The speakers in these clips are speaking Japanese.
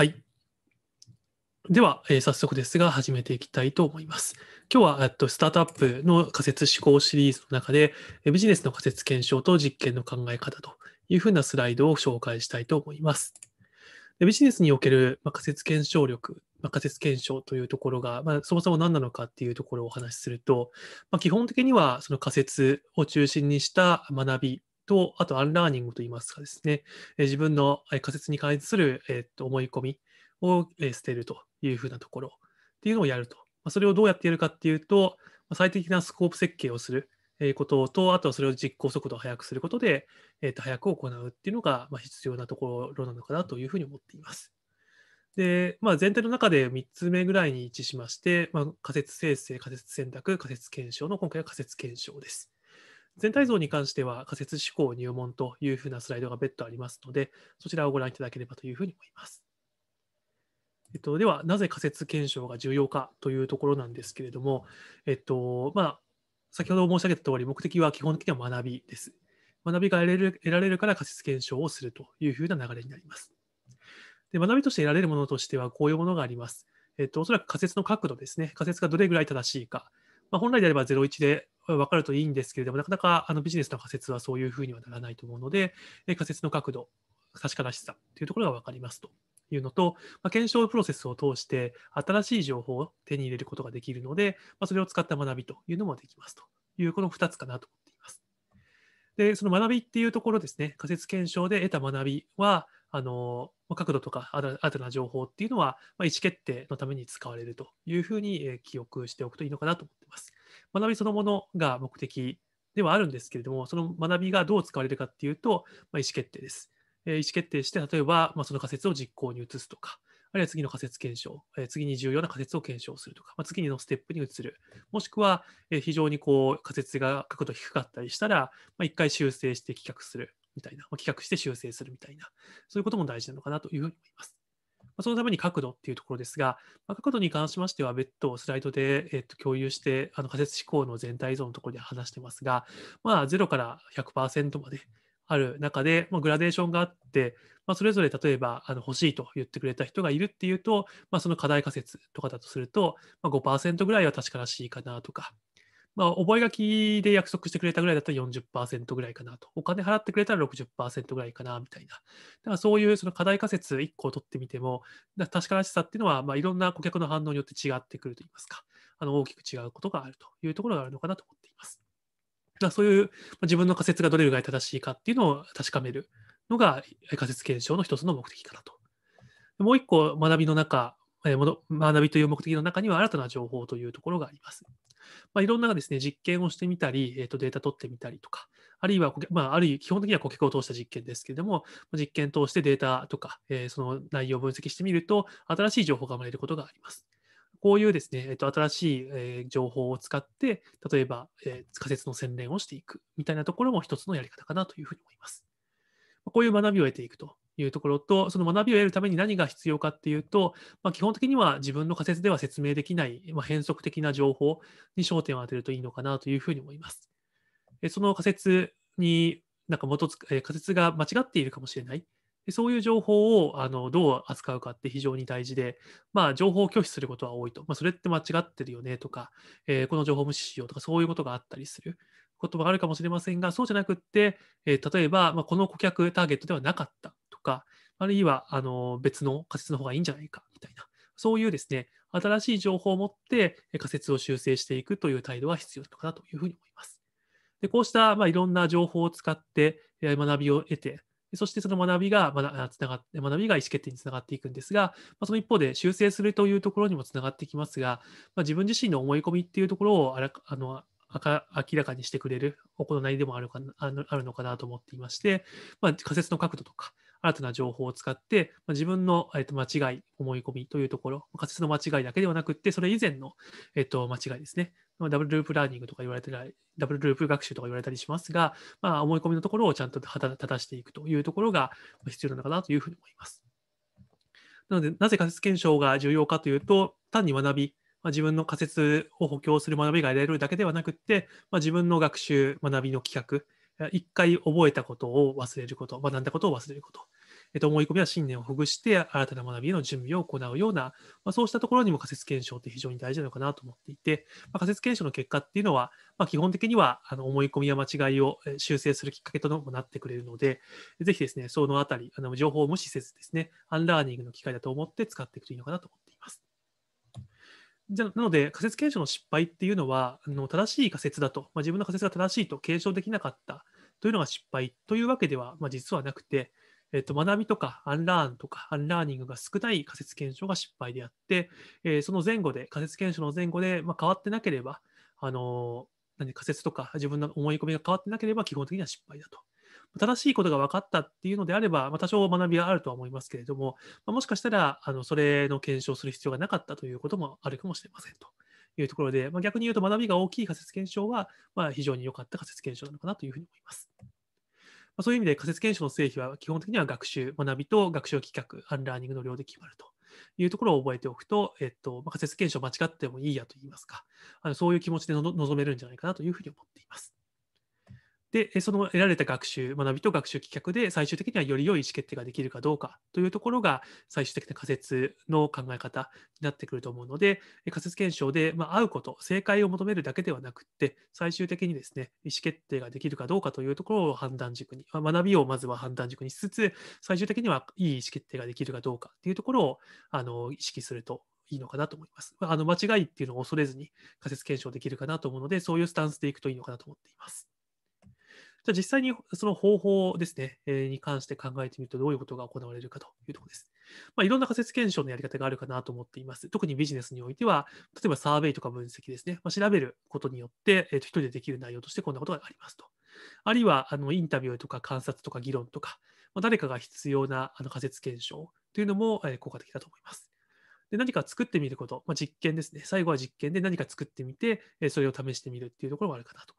はい。では、えー、早速ですが、始めていきたいと思います。今日は、っとスタートアップの仮説思考シリーズの中で、ビジネスの仮説検証と実験の考え方というふうなスライドを紹介したいと思います。ビジネスにおける、ま仮説検証力、ま仮説検証というところが、まそもそも何なのかっていうところをお話しすると、ま基本的にはその仮説を中心にした学びと、あとアンラーニングといいますかですね、え自分の仮説に関する、えっと思い込みを、え捨てるというふうなところっていうのをやると。まそれをどうやってやるかっていうと、ま最適なスコープ設計をすることと、あとはそれを実行速度を速くすることで、えと早く行うっていうのが必要なところなのかなというふうに思っています。で、まあ、全体の中で3つ目ぐらいに位置しまして、まあ、仮説生成、仮説選択、仮説検証の今回は仮説検証です。全体像に関しては仮説思考入門というふうなスライドが別途ありますので、そちらをご覧いただければというふうに思います。えっと、では、なぜ仮説検証が重要かというところなんですけれども、えっとまあ、先ほど申し上げた通り、目的は基本的には学びです。学びが得られる得られるから仮説検証をするというふうな流れになります。で学びとして得られるものとしては、こういうものがあります。えっと、おそらく仮説の角度ですね。仮説がどれぐらい正しいか。まあ、本来であれば01で分かるといいんですけれども、なかなかあのビジネスの仮説はそういうふうにはならないと思うので、仮説の角度、確からしさというところが分かりますというのと、ま検証プロセスを通して新しい情報を手に入れることができるので、まそれを使った学びというのもできますというこの2つかなと思っています。で、その学びっていうところですね、仮説検証で得た学びは、あの角度とか新たな情報っていうのは、ま意思決定のために使われるというふうに記憶しておくといいのかなと思ってます。学びそのものが目的ではあるんですけれども、その学びがどう使われるかっていうと、まあ、意思決定です。えー、意思決定して、例えば、まあ、その仮説を実行に移すとか、あるいは次の仮説検証、えー、次に重要な仮説を検証するとか、まあ、次のステップに移る、もしくは、えー、非常にこう仮説が角度低かったりしたら、まあ、回修正して企画するみたいな、まあ、企画して修正するみたいな、そういうことも大事なのかなというふうに思います。そのために角度っていうところですが、ま角度に関しましては別途スライドで、えっと、共有して、あの仮説思考の全体像のところで話してますが、まあ、0から100%まである中で、まあ、グラデーションがあって、まあ、それぞれ例えばあの欲しいと言ってくれた人がいるっていうと、まあ、その課題仮説とかだとすると、まあ5%ぐらいは確からしいかなとか、まあ、覚書で約束してくれたぐらいだったら40%ぐらいかなと。お金払ってくれたら60%ぐらいかな、みたいな。だからそういうその課題仮説1個を取ってみても、だ確からしさっていうのは、まあ、いろんな顧客の反応によって違ってくるといいますか、あの大きく違うことがあるというところがあるのかなと思っています。だそういう自分の仮説がどれぐらい正しいかっていうのを確かめるのが仮説検証の一つの目的かなと。もう一個学びの中、学びという目的の中には新たな情報というところがあります。まあ、いろんなですね、実験をしてみたり、えー、とデータ取ってみたりとか、あるいは、まあ、ある基本的には顧客を通した実験ですけれども、実験通してデータとか、えー、その内容を分析してみると、新しい情報が生まれることがあります。こういうですね、えっと、新しい、え情報を使って、例えば、え仮説の洗練をしていくみたいなところも一つのやり方かなというふうに思います。こういう学びを得ていくというところと、その学びを得るために何が必要かっていうと、まあ、基本的には自分の仮説では説明できない、まあ、変則的な情報に焦点を当てるといいのかなというふうに思います。その仮説に、なんか基づく、仮説が間違っているかもしれない。そういう情報をあのどう扱うかって非常に大事で、まあ、情報を拒否することは多いと、まあ、それって間違ってるよねとか、えー、この情報無視しようとか、そういうことがあったりする。こともあるかもしれませんが、そうじゃなくって、えー、例えば、まあ、この顧客ターゲットではなかったとか、あるいはあの別の仮説の方がいいんじゃないかみたいな、そういうですね、新しい情報を持って仮説を修正していくという態度は必要なのかなというふうに思います。でこうした、まあ、いろんな情報を使って学びを得て、そしてその学びが、ま、つながって、学びが意思決定につながっていくんですが、まその一方で修正するというところにもつながってきますが、ま自分自身の思い込みっていうところをあらあの明らかにしてくれる行いでもあるかあるのかなと思っていまして、まあ、仮説の角度とか新たな情報を使って、まあ、自分の、えー、と間違い思い込みというところ仮説の間違いだけではなくてそれ以前の、えー、と間違いですねダブルループラーニングとか言われたりダブルループ学習とか言われたりしますが、まあ、思い込みのところをちゃんと正していくというところが必要なのかなというふうに思います。なので、なぜ仮説検証が重要かというと、単に学びまあ、自分の仮説を補強する学びが得られるだけではなくて、まあ、自分の学習、学びの企画、一回覚えたことを忘れること、学んだことを忘れること、えっと、思い込みや信念をほぐして、新たな学びへの準備を行うような、まあ、そうしたところにも仮説検証って非常に大事なのかなと思っていて、まあ、仮説検証の結果っていうのは、まあ、基本的にはあの思い込みや間違いを修正するきっかけともなってくれるので、ぜひですね、そのあたり、あの情報を無視せずですね、アンラーニングの機会だと思って使っていくといいのかなと思っています。じゃなので、仮説検証の失敗っていうのは、あの正しい仮説だと、まあ、自分の仮説が正しいと継承できなかったというのが失敗というわけでは、まあ、実はなくて、えっと、学びとかアンラーンとかアンラーニングが少ない仮説検証が失敗であって、えー、その前後で、仮説検証の前後で、まあ、変わってなければ、あの何仮説とか自分の思い込みが変わってなければ基本的には失敗だと正しいことが分かったっていうのであれば、まあ、多少学びはあるとは思いますけれども、まあ、もしかしたらあのそれの検証する必要がなかったということもあるかもしれませんというところで、まあ、逆に言うと学びが大きい仮説検証は、まあ、非常に良かった仮説検証なのかなというふうに思います。まそういう意味で仮説検証の成否は基本的には学習、学びと学習企画、アンラーニングの量で決まるというところを覚えておくと、えっとま仮説検証間違ってもいいやと言いますか、あのそういう気持ちで臨めるんじゃないかなというふうに思っています。で、その得られた学習、学びと学習棄却で、最終的にはより良い意思決定ができるかどうかというところが、最終的な仮説の考え方になってくると思うので、仮説検証で、まあ、会うこと、正解を求めるだけではなくて、最終的にですね、意思決定ができるかどうかというところを判断軸に、まあ、学びをまずは判断軸にしつつ、最終的にはいい意思決定ができるかどうかというところをあの意識するといいのかなと思います。あの間違いっていうのを恐れずに仮説検証できるかなと思うので、そういうスタンスでいくといいのかなと思っています。じゃあ実際にその方法ですね、えに関して考えてみるとどういうことが行われるかというところです。まあ、いろんな仮説検証のやり方があるかなと思っています。特にビジネスにおいては、例えばサーベイとか分析ですね、まあ、調べることによって、えー、と一人でできる内容としてこんなことがありますと。あるいはあのインタビューとか観察とか議論とか、まあ、誰かが必要なあの仮説検証というのも、え効果的だと思います。で何か作ってみること、まあ、実験ですね。最後は実験で何か作ってみて、それを試してみるっていうところがあるかなと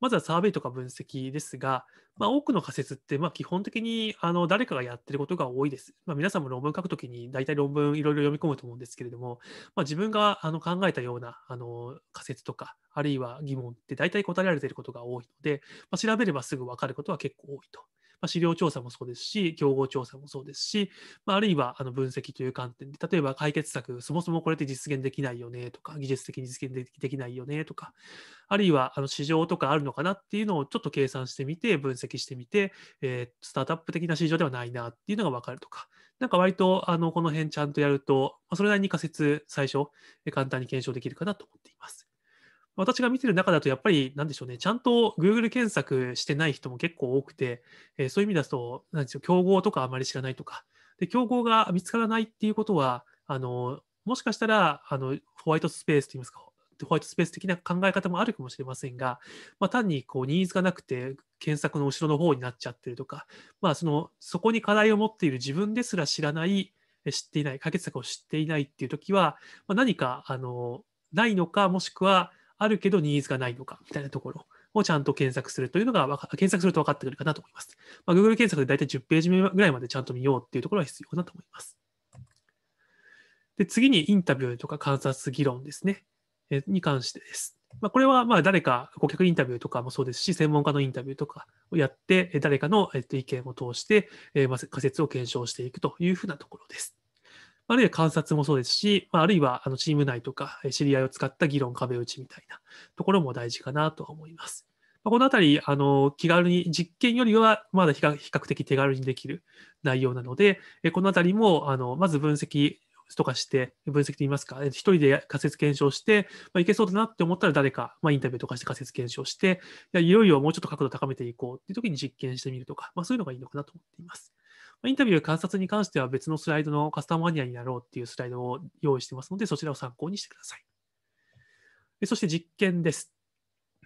まずはサーベイとか分析ですが、まあ、多くの仮説って、まあ、基本的にあの誰かがやってることが多いです。まあ、皆さんも論文書くときに大体論文いろいろ読み込むと思うんですけれども、まあ、自分があの考えたようなあの仮説とか、あるいは疑問って大体答えられていることが多いので、まあ、調べればすぐ分かることは結構多いと。まあ、資料調査もそうですし、競合調査もそうですし、まあ、あるいはあの分析という観点で、例えば解決策、そもそもこれって実現できないよねとか、技術的に実現できないよねとか、あるいはあの市場とかあるのかなっていうのをちょっと計算してみて、分析してみて、えー、スタートアップ的な市場ではないなっていうのが分かるとか、なんか割とあのこの辺ちゃんとやると、それなりに仮説、最初、簡単に検証できるかなと思っています。私が見てる中だと、やっぱり、なんでしょうね、ちゃんと Google 検索してない人も結構多くて、えー、そういう意味だと、なんでしょう、競合とかあまり知らないとか、で競合が見つからないっていうことは、あのもしかしたらあのホワイトスペースといいますか、ホワイトスペース的な考え方もあるかもしれませんが、まあ、単にこうニーズがなくて検索の後ろの方になっちゃってるとか、まあ、そのそこに課題を持っている自分ですら知らない、知っていない、解決策を知っていないっていう時は、まあ、何かあのないのか、もしくはあるけどニーズがないのかみたいなところをちゃんと検索するというのが、検索すると分かってくるかなと思います。まあ、Google 検索で大体10ページ目ぐらいまでちゃんと見ようっていうところは必要かなと思います。で次にインタビューとか観察議論ですね、えに関してです。まあ、これはまあ誰か顧客インタビューとかもそうですし、専門家のインタビューとかをやって、誰かの意見を通して仮説を検証していくというふうなところです。あるいは観察もそうですし、まあ、るいはあのチーム内とか知り合いを使った議論壁打ちみたいなところも大事かなとは思います。このあたり、あの、気軽に、実験よりはまだ比較的手軽にできる内容なので、このあたりも、あの、まず分析とかして、分析といいますか、一人で仮説検証して、まあ、いけそうだなって思ったら誰か、まあ、インタビューとかして仮説検証して、いよいよもうちょっと角度を高めていこうっていう時に実験してみるとか、まあ、そういうのがいいのかなと思っています。インタビュー観察に関しては別のスライドのカスタマーマニアになろうっていうスライドを用意してますので、そちらを参考にしてください。でそして実験です。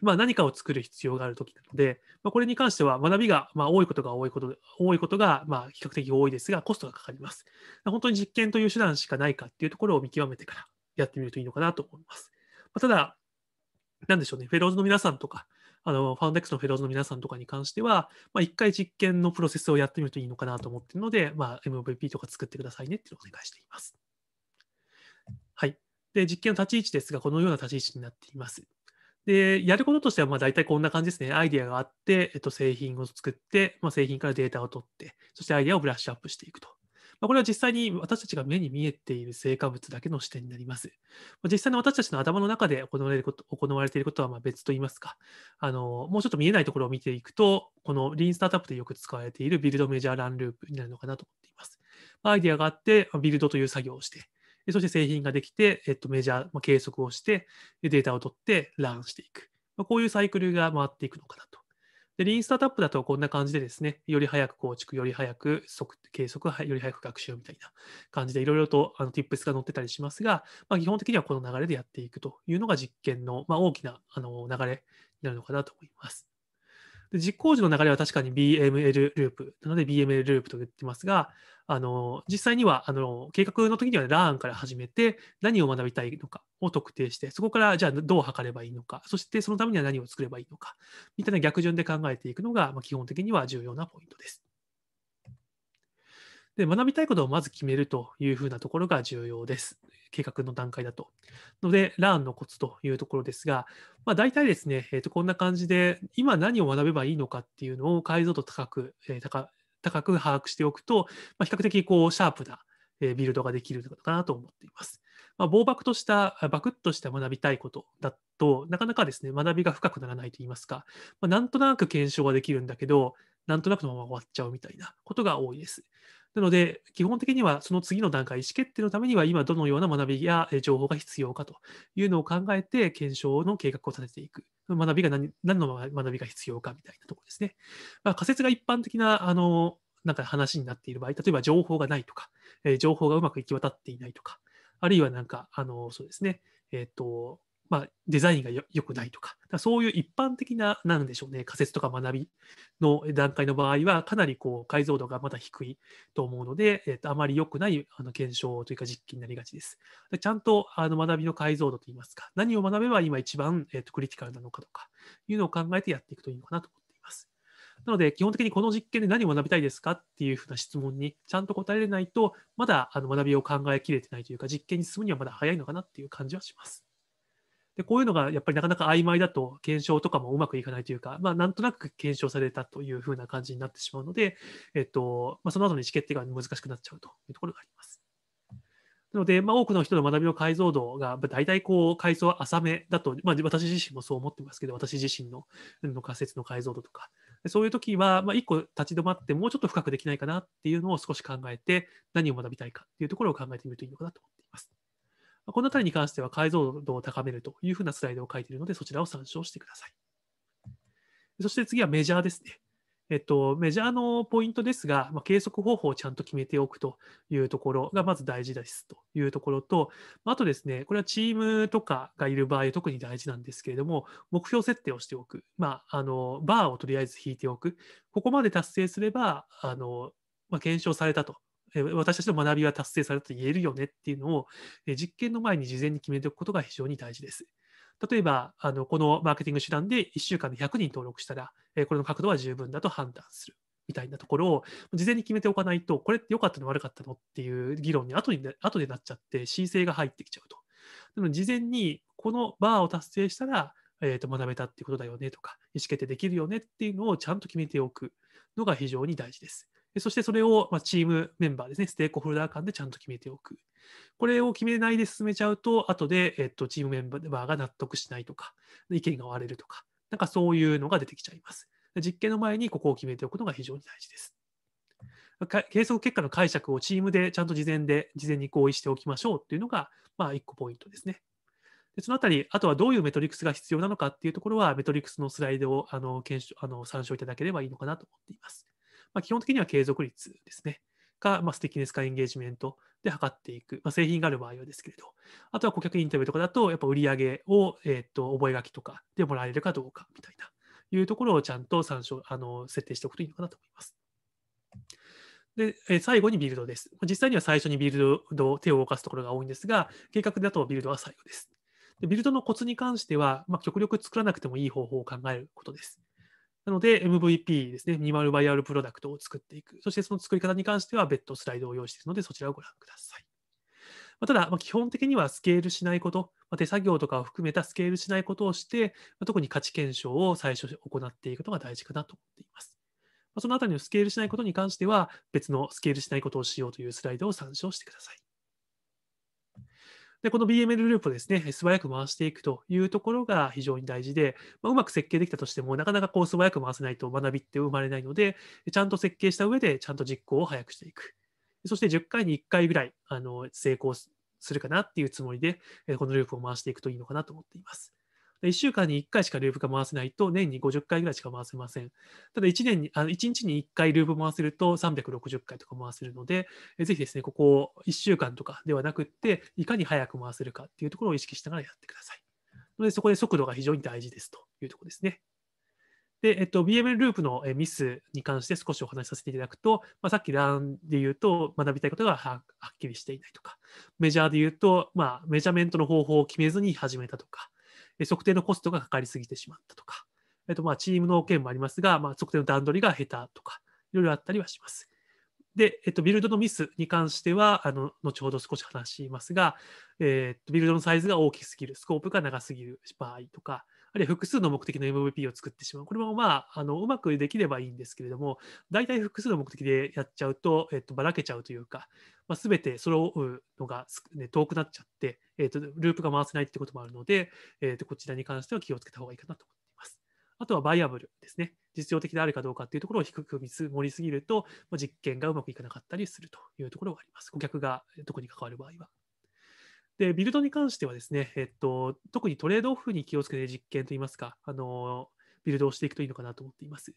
まあ、何かを作る必要があるときなので、まあ、これに関しては学びがま多いことが多いこと、多いことがま比較的多いですが、コストがかかります。本当に実験という手段しかないかっていうところを見極めてからやってみるといいのかなと思います。まあ、ただ、なんでしょうね、フェローズの皆さんとか、あの、ファウンデックスのフェローズの皆さんとかに関しては、まあ、一回実験のプロセスをやってみるといいのかなと思っているので、まあ、MVP とか作ってくださいねっていうのをお願いしています。はい。で、実験の立ち位置ですが、このような立ち位置になっています。で、やることとしては、まあ、大体こんな感じですね。アイデアがあって、えっと、製品を作って、まあ、製品からデータを取って、そしてアイデアをブラッシュアップしていくとまあ、これは実際に私たちが目に見えている成果物だけの視点になります。まあ、実際の私たちの頭の中で行われること行われていることはま別と言いますかあの、もうちょっと見えないところを見ていくと、このリーンスタートアップでよく使われているビルドメジャーランループになるのかなと思っています。まアイデアがあって、ビルドという作業をして、そして製品ができて、えっと、メジャー、ま計測をして、データを取って、ランしていく。まこういうサイクルが回っていくのかなと。で、リーンスタートアップだとこんな感じでですね、より早く構築、より早く計測、より早く学習みたいな感じでいろいろとあの Tips が載ってたりしますが、まあ、基本的にはこの流れでやっていくというのが実験の、まあ、大きなあの流れになるのかなと思います。で実行時の流れは確かに BML ループなので BML ループと言ってますが、あの実際にはあの計画の時には l a n から始めて何を学びたいのかを特定してそこからじゃあどう測ればいいのかそしてそのためには何を作ればいいのかみたいな逆順で考えていくのが、まあ、基本的には重要なポイントです。で、学びたいことをまず決めるというふうなところが重要です。計画の段階だと。ので、ラーンのコツというところですが、まあ、大体ですね、えー、とこんな感じで、今何を学べばいいのかっていうのを解像度高く、えー、高高く把握しておくと、まあ、比較的こうシャープなビルドができるのかなと思っています。まあ、暴爆とした、バクッとした学びたいことだと、なかなかですね、学びが深くならないと言いますか、まあ、なんとなく検証はできるんだけど、なんとなくのまま終わっちゃうみたいなことが多いです。なので、基本的にはその次の段階、意思決定のためには、今どのような学びや情報が必要かというのを考えて、検証の計画を立てていく。学びが何何の学びが必要かみたいなところですね。まあ、仮説が一般的なあのなんか話になっている場合、例えば情報がないとか、え情報がうまく行き渡っていないとか、あるいはなんか、あのそうですね、えっ、と、まあ、デザインがよくないとか、かそういう一般的な、なんでしょうね、仮説とか学びの段階の場合は、かなりこう解像度がまだ低いと思うので、えー、とあまり良くないあの検証というか実機になりがちです。でちゃんとあの学びの解像度といいますか、何を学べば今一番、えー、とクリティカルなのかとかいうのを考えてやっていくといいのかなと思っています。なので、基本的にこの実験で何を学びたいですかっていうふうな質問にちゃんと答えれないと、まだあの学びを考えきれてないというか、実験に進むにはまだ早いのかなっていう感じはします。で、こういうのがやっぱりなかなか曖昧だと検証とかもうまくいかないというか、まあ、なんとなく検証されたというふうな感じになってしまうので、えっと、まあ、その後の意思決定が難しくなっちゃうというところがあります。なので、まあ、多くの人の学びの解像度が、大体こう、階層は浅めだと、まあ、私自身もそう思ってますけど、私自身のの仮説の解像度とか、そういう時は、まあ、一個立ち止まって、もうちょっと深くできないかなっていうのを少し考えて、何を学びたいかっていうところを考えてみるといいのかなと思っています。このあたりに関しては解像度を高めるというふうなスライドを書いているので、そちらを参照してください。そして次はメジャーですね。えっと、メジャーのポイントですが、まあ、計測方法をちゃんと決めておくというところがまず大事ですというところと、あとですね、これはチームとかがいる場合、特に大事なんですけれども、目標設定をしておく、まあ、あのバーをとりあえず引いておく、ここまで達成すれば、あのまあ、検証されたと私たちの学びは達成されたと言えるよねっていうのを実験の前に事前に決めておくことが非常に大事です。例えば、あのこのマーケティング手段で1週間で100人登録したら、これの角度は十分だと判断するみたいなところを事前に決めておかないと、これって良かったの悪かったのっていう議論に後に後でなっちゃって申請が入ってきちゃうと。でも事前にこのバーを達成したら、えー、と学べたってことだよねとか、意思決定できるよねっていうのをちゃんと決めておくのが非常に大事です。でそしてそれを、まチームメンバーですね、ステークホルダー間でちゃんと決めておく。これを決めないで進めちゃうと、後で、えっと、チームメンバーが納得しないとか、意見が割れるとか、なんかそういうのが出てきちゃいます。実験の前にここを決めておくのが非常に大事です。計測結果の解釈をチームでちゃんと事前で、事前に合意しておきましょうっていうのが、まあ、1個ポイントですね。でそのあたり、あとはどういうメトリックスが必要なのかっていうところは、メトリックスのスライドをあの検証あの参照いただければいいのかなと思っています。まあ、基本的には継続率ですね。か、まあ、ステキネスかエンゲージメントで測っていく、まあ、製品がある場合はですけれど、あとは顧客インタビューとかだと、やっぱ売り上げを、えっ、ー、と覚書とかでもらえるかどうかみたいな、いうところをちゃんと参照あの設定しておくといいのかなと思います。で、え最後にビルドです。実際には最初にビルド、を手を動かすところが多いんですが、計画だとビルドは最後です。でビルドのコツに関しては、まあ、極力作らなくてもいい方法を考えることです。なので MVP ですね、ミニマルバイアルプロダクトを作っていく。そしてその作り方に関しては別途スライドを用意しているので、そちらをご覧ください。まただ、基本的にはスケールしないこと、ま手作業とかを含めたスケールしないことをして、ま特に価値検証を最初に行っていくのが大事かなと思っています。まそのあたりのスケールしないことに関しては、別のスケールしないことをしようというスライドを参照してください。で、この BML ループをですね、素早く回していくというところが非常に大事で、まあ、うまく設計できたとしても、なかなかこう素早く回せないと学びって生まれないので、ちゃんと設計した上で、ちゃんと実行を早くしていく。そして10回に1回ぐらいあの成功するかなっていうつもりで、このループを回していくといいのかなと思っています。1週間に1回しかループが回せないと、年に50回ぐらいしか回せません。ただ、1年に、あの1日に1回ループ回せると360回とか回せるので、ぜひですね、ここを1週間とかではなくって、いかに早く回せるかっていうところを意識しながらやってください。ので、そこで速度が非常に大事ですというところですね。で、えっと、BML ループのミスに関して少しお話しさせていただくと、まあ、さっき l で言うと、学びたいことがはっきりしていないとか、メジャーで言うと、まあ、メジャーメントの方法を決めずに始めたとか、測定のコストがかかりすぎてしまったとか、えっと、まあチームの件もありますが、まあ、測定の段取りが下手とか、いろいろあったりはします。で、えっと、ビルドのミスに関しては、あの後ほど少し話しますが、えっと、ビルドのサイズが大きすぎる、スコープが長すぎる場合とか、あるいは複数の目的の MVP を作ってしまう。これもまあ、あのうまくできればいいんですけれども、大体複数の目的でやっちゃうと、えっと、ばらけちゃうというか、まあ、全て揃うのが、ね、遠くなっちゃって、えっと、ループが回せないってこともあるので、えっと、こちらに関しては気をつけた方がいいかなと思っています。あとはバイアブルですね。実用的であるかどうかっていうところを低く見積もりすぎると、まあ、実験がうまくいかなかったりするというところがあります。顧客が特に関わる場合は。で、ビルドに関してはですね、えっと、特にトレードオフに気をつけて実験といいますか、あの、ビルドをしていくといいのかなと思っています。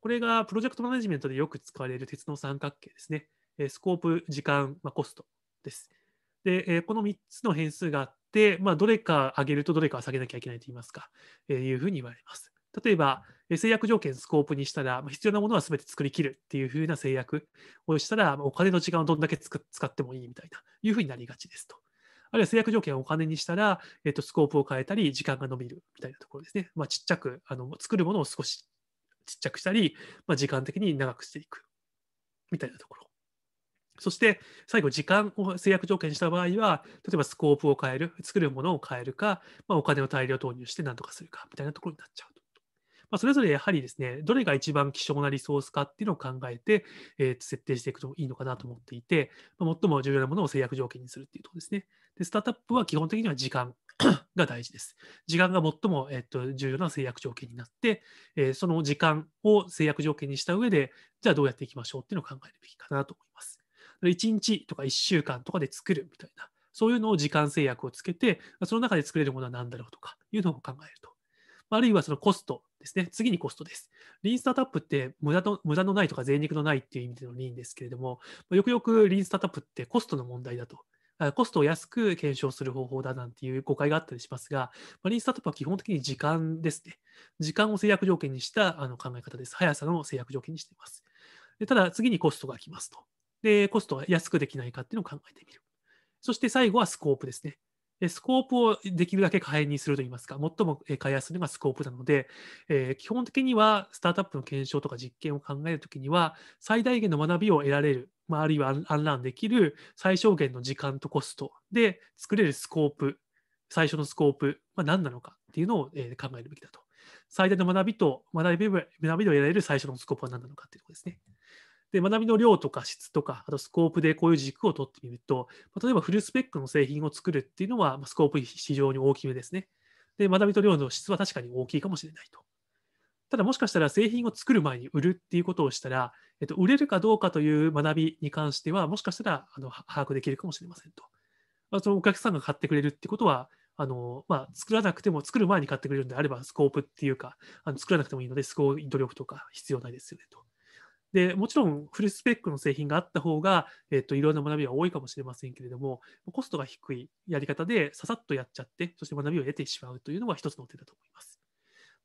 これがプロジェクトマネジメントでよく使われる鉄の三角形ですね。スコープ、時間、まあ、コストです。で、この3つの変数があって、まあ、どれか上げるとどれかは下げなきゃいけないといいますか、えー、いうふうに言われます。例えば、制約条件スコープにしたら、必要なものは全て作り切るっていうふうな制約をしたら、お金の時間をどんだけ使ってもいいみたいな、いうふうになりがちですと。あるいは制約条件をお金にしたら、えっと、スコープを変えたり、時間が伸びるみたいなところですね。まあ、ちっちゃく、あの作るものを少しちっちゃくしたり、まあ、時間的に長くしていくみたいなところ。そして最後、時間を制約条件にした場合は、例えばスコープを変える、作るものを変えるか、まあ、お金を大量投入して何とかするかみたいなところになっちゃう。まあ、それぞれやはりですね、どれが一番希少なリソースかっていうのを考えて、えー、設定していくといいのかなと思っていて、まあ、最も重要なものを制約条件にするっていうところですね。で、スタートアップは基本的には時間 が大事です。時間が最も、えっと、重要な制約条件になって、えー、その時間を制約条件にした上で、じゃあどうやっていきましょうっていうのを考えるべきかなと思います。1日とか1週間とかで作るみたいな、そういうのを時間制約をつけて、その中で作れるものは何だろうとかいうのを考えると。あるいはそのコストですね。次にコストです。リーンスタートアップって無駄の無駄のないとか贅肉のないっていう意味でのリーンですけれども、よくよくリーンスタートアップってコストの問題だと。コストを安く検証する方法だなんていう誤解があったりしますが、リーンスタートアップは基本的に時間ですね。時間を制約条件にしたあの考え方です。速さの制約条件にしています。でただ、次にコストが来ますと。で、コストは安くできないかっていうのを考えてみる。そして最後はスコープですね。スコープをできるだけ可変にするといいますか、最も買いやすいのがスコープなので、えー、基本的にはスタートアップの検証とか実験を考えるときには、最大限の学びを得られる、まあ、あるいはアンランできる最小限の時間とコストで作れるスコープ、最初のスコープ、まあ、何なのかっていうのを、え考えるべきだと。最大の学びと学びを得られる最初のスコープは何なのかっていうところですね。で、学びの量とか質とか、あとスコープでこういう軸を取ってみると、例えばフルスペックの製品を作るっていうのは、スコープ非常に大きめですね。で、学びと量の質は確かに大きいかもしれないと。ただもしかしたら製品を作る前に売るっていうことをしたら、えっと、売れるかどうかという学びに関しては、もしかしたらあの把握できるかもしれませんと。あそのお客さんが買ってくれるってことは、あのまあ、作らなくても、作る前に買ってくれるんであれば、スコープっていうか、あの作らなくてもいいので、すごい努力とか必要ないですよねと。でもちろんフルスペックの製品があった方が、えっと、いろんな学びは多いかもしれませんけれども、コストが低いやり方でささっとやっちゃって、そして学びを得てしまうというのは一つの手だと思います。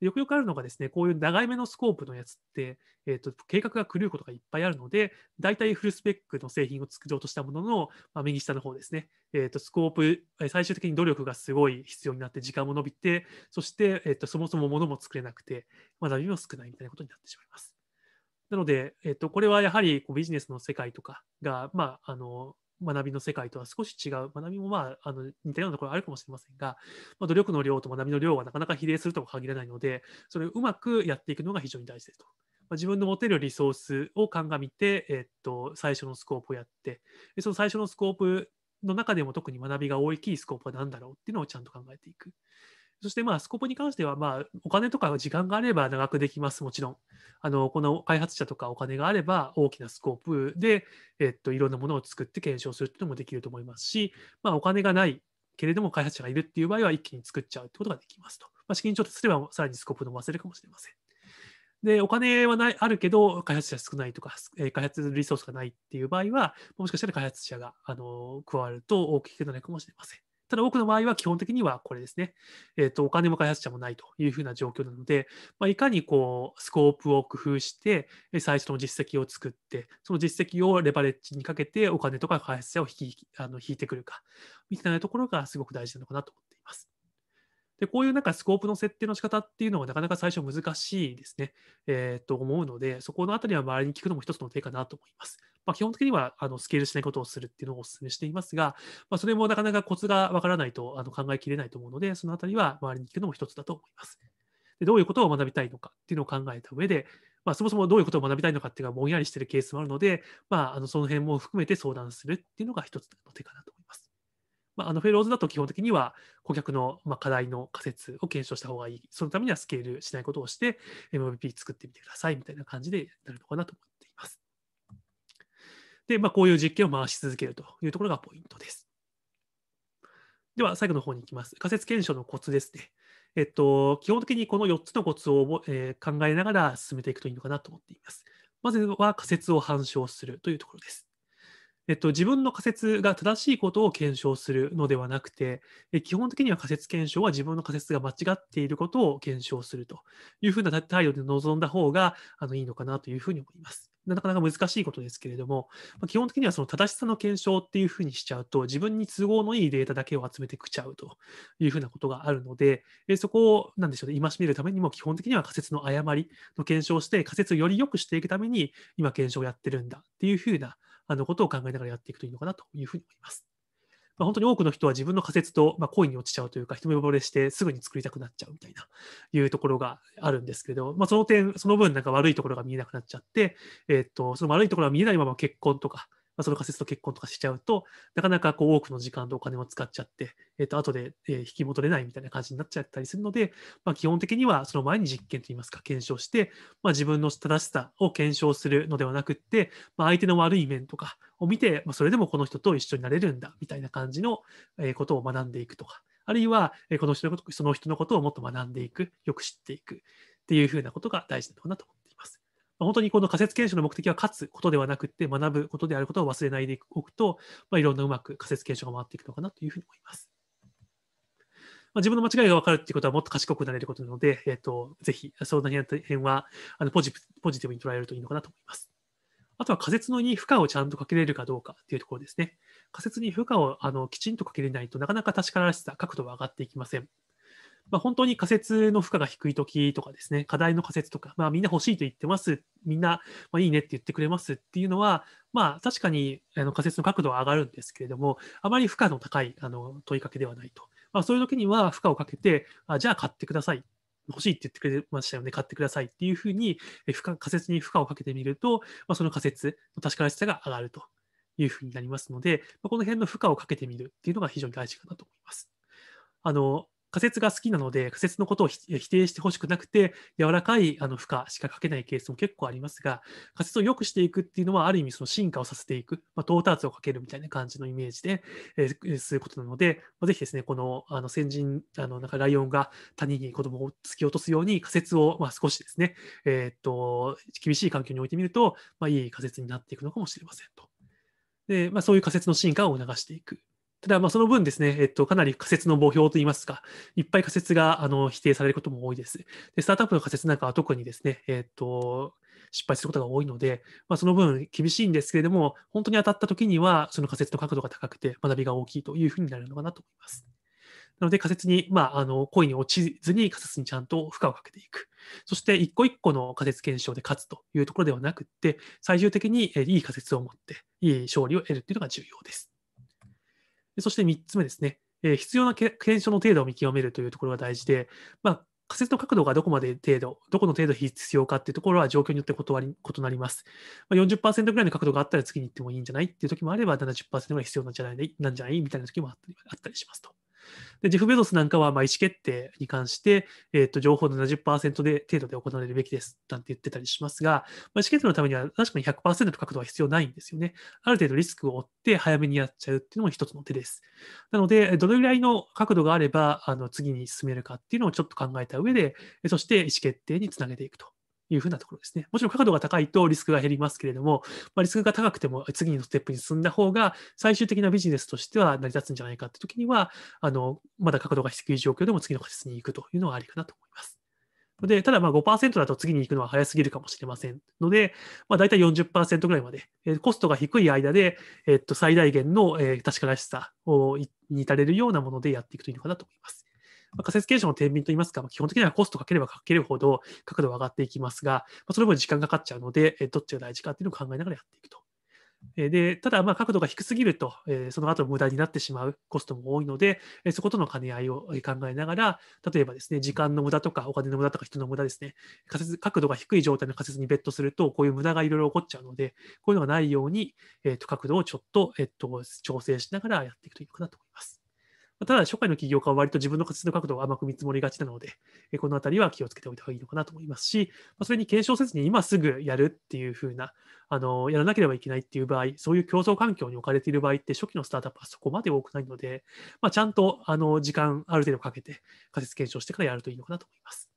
よくよくあるのがですね、こういう長い目のスコープのやつって、えっと、計画が狂うことがいっぱいあるので、大体フルスペックの製品を作ろうとしたものの、まあ、右下の方ですね、えっと、スコープ、最終的に努力がすごい必要になって、時間も伸びて、そして、えっと、とそもそも物も作れなくて、学びも少ないみたいなことになってしまいます。なので、えっと、これはやはりこうビジネスの世界とかが、まあ、あの学びの世界とは少し違う、学びも、まあ、あの似たようなところあるかもしれませんが、まあ、努力の量と学びの量はなかなか比例するとも限らないので、それをうまくやっていくのが非常に大事ですと。まあ、自分の持てるリソースを鑑みて、えっと、最初のスコープをやって、その最初のスコープの中でも特に学びが大きいスコープは何だろうっていうのをちゃんと考えていく。そしてまあスコープに関してはまお金とか時間があれば長くできます、もちろん。あのこの開発者とかお金があれば大きなスコープで、えっと、いろんなものを作って検証するというのもできると思いますし、まあ、お金がないけれども開発者がいるっていう場合は一気に作っちゃうってことができますと。まあ、資金調達すればさらにスコープ伸ばせるかもしれません。で、お金はないあるけど、開発者少ないとか、開発リソースがないっていう場合は、もしかしたら開発者があの加わると大きくなるかもしれません。ただ多くの場合は基本的にはこれですね、えーと、お金も開発者もないというふうな状況なので、まあ、いかにこうスコープを工夫して最初の実績を作ってその実績をレバレッジにかけてお金とか開発者を引きあの引いてくるかみたいなところがすごく大事なのかなと思っています。でこういうなんかスコープの設定の仕方っていうのはなかなか最初難しいですね、えー、と思うので、そこのあたりは周りに聞くのも一つの手かなと思います。まあ、基本的にはあのスケールしないことをするっていうのをお勧めしていますが、まあ、それもなかなかコツがわからないとあの考えきれないと思うので、そのあたりは周りに聞くのも一つだと思います。でどういうことを学びたいのかっていうのを考えた上で、まあ、そもそもどういうことを学びたいのかっていうのがぼんやりしてるケースもあるので、まあ、あのその辺も含めて相談するっていうのが一つの手かなと思います。まあ、あのフェローズだと基本的には顧客のま課題の仮説を検証した方がいい。そのためにはスケールしないことをして MVP 作ってみてくださいみたいな感じでなるのかなと思っています。で、まあ、こういう実験を回し続けるというところがポイントです。では、最後の方に行きます。仮説検証のコツですね。えっと、基本的にこの4つのコツを、えー、考えながら進めていくといいのかなと思っています。まずは仮説を反証するというところです。えっと、自分の仮説が正しいことを検証するのではなくて、基本的には仮説検証は自分の仮説が間違っていることを検証するというふうな態度で臨んだ方があのいいのかなというふうに思います。なかなか難しいことですけれども、まあ、基本的にはその正しさの検証っていうふうにしちゃうと、自分に都合のいいデータだけを集めてくちゃうというふうなことがあるので、えそこを、なんでしょうね、戒めるためにも、基本的には仮説の誤りの検証をして、仮説をより良くしていくために、今、検証をやってるんだっていうふうなあのことを考えながらやっていくといいのかなというふうに思います。まあ、本当に多くの人は自分の仮説と、まあ、恋に落ちちゃうというか、一目惚れしてすぐに作りたくなっちゃうみたいな、いうところがあるんですけど、まあ、その点、その分なんか悪いところが見えなくなっちゃって、えっと、その悪いところが見えないまま結婚とか、まあ、その仮説と結婚とかしちゃうと、なかなかこう多くの時間とお金を使っちゃって、えっ、ー、と、後で、え引き戻れないみたいな感じになっちゃったりするので、まあ、基本的にはその前に実験といいますか、検証して、まあ、自分の正しさを検証するのではなくって、まあ、相手の悪い面とかを見て、まあ、それでもこの人と一緒になれるんだみたいな感じのことを学んでいくとか、あるいは、この人のことその人のことをもっと学んでいく、よく知っていくっていうふうなことが大事なのかなと思います。本当にこの仮説検証の目的は勝つことではなくて学ぶことであることを忘れないでおくと、まあ、いろんなうまく仮説検証が回っていくのかなというふうに思います。まあ、自分の間違いが分かるっていうことはもっと賢くなれることなので、えっ、ー、と、ぜひ、その辺はあのポジポジティブに捉えるといいのかなと思います。あとは仮説のに負荷をちゃんとかけれるかどうかというところですね。仮説に負荷をあのきちんとかけれないとなかなか確からしさ、角度は上がっていきません。まあ、本当に仮説の負荷が低い時とかですね、課題の仮説とか、まあ、みんな欲しいと言ってます、みんな、まあ、いいねって言ってくれますっていうのは、まあ、確かにあの仮説の角度は上がるんですけれども、あまり負荷の高いあの問いかけではないと。まあ、そういう時には負荷をかけて、あじゃあ買ってください。欲しいって言ってくれましたよね、買ってくださいっていうふうに、仮説に負荷をかけてみると、まあ、その仮説の確からしさが上がるというふうになりますので、まあ、この辺の負荷をかけてみるっていうのが非常に大事かなと思います。あの仮説が好きなので、仮説のことを否定してほしくなくて、柔らかいあの負荷しかかけないケースも結構ありますが、仮説を良くしていくっていうのは、ある意味その進化をさせていく、まあ、到達をかけるみたいな感じのイメージで、えー、することなので、まあ、ぜひですね、このあの先人、あのなんかライオンが谷に子供を突き落とすように仮説を、まあ、少しですね、えー、っと、厳しい環境に置いてみると、まあ、いい仮説になっていくのかもしれませんと。でまあ、そういう仮説の進化を促していく。ただ、まあ、その分ですね、えっと、かなり仮説の墓標といいますか、いっぱい仮説があの否定されることも多いです。で、スタートアップの仮説なんかは特にですね、えっと、失敗することが多いので、まあ、その分厳しいんですけれども、本当に当たった時には、その仮説の角度が高くて、学びが大きいというふうになるのかなと思います。なので仮説に、まあ、あの、故意に落ちずに仮説にちゃんと負荷をかけていく。そして一個一個の仮説検証で勝つというところではなくって、最終的にいい仮説を持って、いい勝利を得るというのが重要です。そして3つ目ですね、えー、必要な検証の程度を見極めるというところが大事で、まあ、仮説の角度がどこまで程度、どこの程度必要かというところは状況によって異なります。まあ、40%ぐらいの角度があったら次に行ってもいいんじゃないっていう時もあれば、70%ぐらい必要なんじゃないなんじゃないみたいな時もあったりしますと。で、ジェフ・ベゾスなんかは、まあ、意思決定に関して、えっ、ー、と、情報の70%で程度で行われるべきです、なんて言ってたりしますが、まあ、意思決定のためには確かに100%の角度は必要ないんですよね。ある程度リスクを負って早めにやっちゃうっていうのも一つの手です。なので、どれぐらいの角度があれば、あの、次に進めるかっていうのをちょっと考えた上で、そして意思決定につなげていくというふうなところですね。もちろん角度が高いとリスクが減りますけれども、まあ、リスクが高くても次のステップに進んだ方が最終的なビジネスとしては成り立つんじゃないかって時には、あの、まだ角度が低い状況でも次の仮説に行くというのはありかなと思います。で、ただま5%だと次に行くのは早すぎるかもしれませんので、まあ、大体40%ぐらいまで、えー、コストが低い間で、えー、っと最大限の、えー、確からしさをに至れるようなものでやっていくといいのかなと思います。まあ、仮説検証の天秤といいますか、まあ、基本的にはコストかければかけるほど角度は上がっていきますが、まあ、その分時間がかかっちゃうので、えどっちが大事かっていうのを考えながらやっていくと。でただ、角度が低すぎると、えー、その後無駄になってしまうコストも多いので、えー、そことの兼ね合いを考えながら、例えばですね、時間の無駄とか、お金の無駄とか、人の無駄ですね、仮説角度が低い状態の仮説にベットすると、こういう無駄がいろいろ起こっちゃうので、こういうのがないように、えー、と角度をちょっと,、えー、と調整しながらやっていくといいかなと思います。ただ、初回の起業家は割と自分の活動角度を甘く見積もりがちなので、このあたりは気をつけておいた方がいいのかなと思いますし、それに継承せずに今すぐやるっていうふうな、あの、やらなければいけないっていう場合、そういう競争環境に置かれている場合って、初期のスタートアップはそこまで多くないので、まあ、ちゃんと、あの、時間ある程度かけて、仮説検証してからやるといいのかなと思います。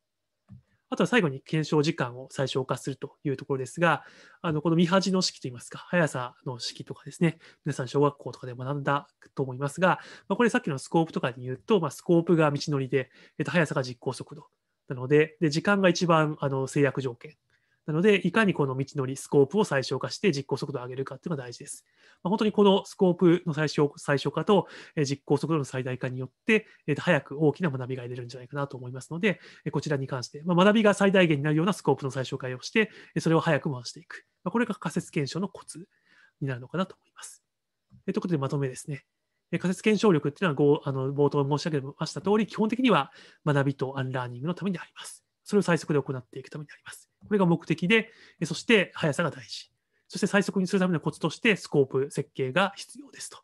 あとは最後に検証時間を最小化するというところですが、あのこの見恥の式といいますか、速さの式とかですね、皆さん小学校とかで学んだと思いますが、まあ、これさっきのスコープとかで言うと、まあ、スコープが道のりで、えっと、速さが実行速度なのでで、時間が一番あの制約条件なので、いかにこの道のり、スコープを最小化して実行速度を上げるかっていうのが大事です。まあ、本当にこのスコープの最小最小化と実行速度の最大化によって、え早く大きな学びが得れるんじゃないかなと思いますので、こちらに関して、まあ、学びが最大限になるようなスコープの最小化をして、それを早く回していく。まあ、これが仮説検証のコツになるのかなと思います。えということで、まとめですね。仮説検証力っていうのは、あの冒頭申し上げました通り、基本的には学びとアンラーニングのためにあります。それを最速で行っていくためにあります。これが目的で、そして速さが大事。そして最速にするためのコツとしてスコープ設計が必要ですと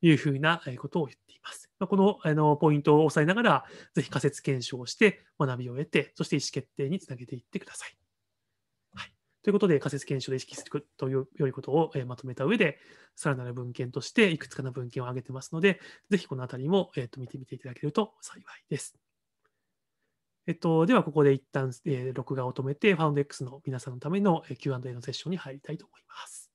いうふうなことを言っています。このあのポイントを押さえながら、ぜひ仮説検証をして学びを得て、そして意思決定につなげていってください。はい、ということで、仮説検証で意識するという良いことをまとめた上で、さらなる文献としていくつかの文献を挙げてますので、ぜひこのあたりも、えと見てみていただけると幸いです。えっと、では、ここで一旦、えー、録画を止めて、FoundX の皆さんのための Q&A のセッションに入りたいと思います。